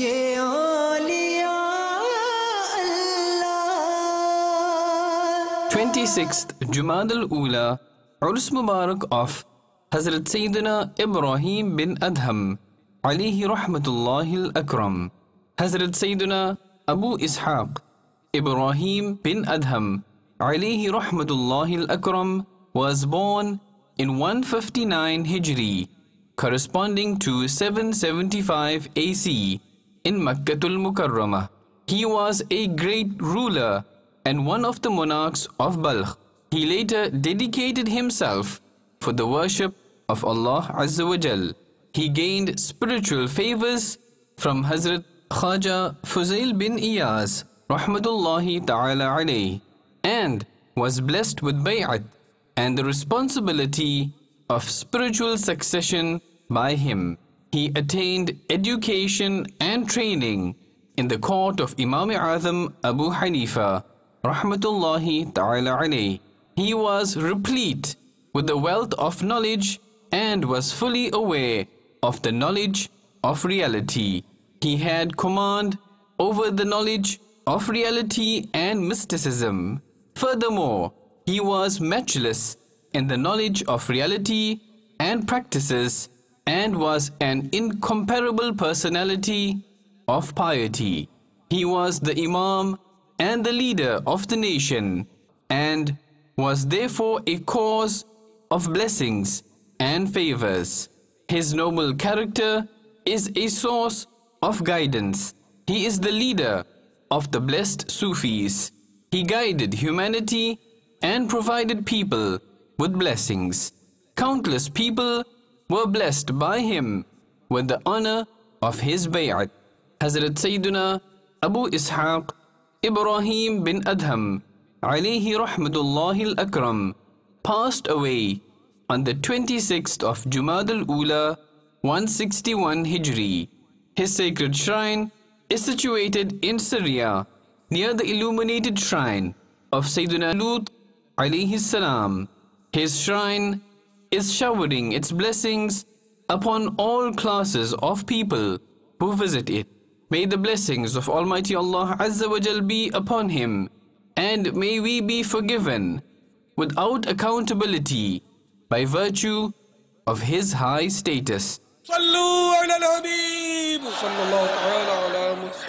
ये औलिया अल्लाह 26th جماد الأولى عرس مبارك of حضرت سيدنا إبراهيم بن أدهم عليه رحمة الله الأكرم حضرت سيدنا أبو إسحاق إبراهيم بن أدهم عليه رحمة الله الأكرم was born in 159 Hijri corresponding to 775 AC in Makkatul Mukarrama, He was a great ruler and one of the monarchs of Balkh. He later dedicated himself for the worship of Allah Azza wa Jal. He gained spiritual favors from Hazrat Khaja Fuzail bin Iyaz rahmatullahi ta'ala alayh and was blessed with bay'at and the responsibility of spiritual succession by him he attained education and training in the court of Imam Azam Abu Hanifa, rahmatullahi ta'ala alayh. He was replete with the wealth of knowledge and was fully aware of the knowledge of reality. He had command over the knowledge of reality and mysticism. Furthermore, he was matchless in the knowledge of reality and practices and was an incomparable personality of piety. He was the Imam and the leader of the nation and was therefore a cause of blessings and favors. His noble character is a source of guidance. He is the leader of the blessed Sufis. He guided humanity and provided people with blessings. Countless people were blessed by him with the honor of his bay'at. Hazrat Sayyiduna Abu Ishaq Ibrahim bin Adham alayhi rahmatullahi al-akram passed away on the 26th of Jumad al-Ula 161 Hijri. His sacred shrine is situated in Syria near the illuminated shrine of Sayyidina Lut alayhi salam. His shrine is showering its blessings upon all classes of people who visit it. May the blessings of Almighty Allah Azza wa Jal be upon him, and may we be forgiven without accountability by virtue of his high status.